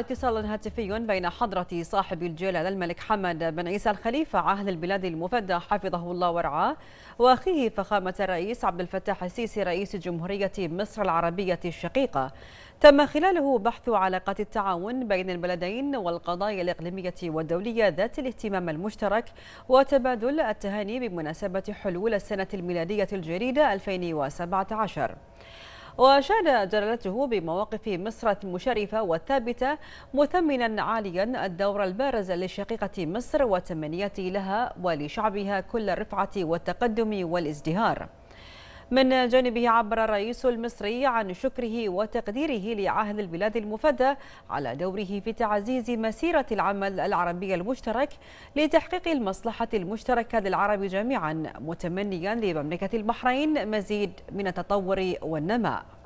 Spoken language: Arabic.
اتصال هاتفي بين حضرة صاحب الجلالة الملك حمد بن عيسى الخليفة عهد البلاد المفدى حفظه الله ورعاه وأخيه فخامة الرئيس عبد الفتاح السيسي رئيس جمهورية مصر العربية الشقيقة تم خلاله بحث علاقات التعاون بين البلدين والقضايا الإقليمية والدولية ذات الاهتمام المشترك وتبادل التهاني بمناسبة حلول السنة الميلادية الجديدة 2017 وشاد جلالته بمواقف مصر المشرفة والثابتة مثمنا عاليا الدور البارز لشقيقة مصر وتمنيته لها ولشعبها كل الرفعة والتقدم والازدهار من جانبه عبر الرئيس المصري عن شكره وتقديره لعهد البلاد المفدى على دوره في تعزيز مسيرة العمل العربي المشترك لتحقيق المصلحة المشتركة للعرب جميعا متمنيا لمملكة البحرين مزيد من التطور والنماء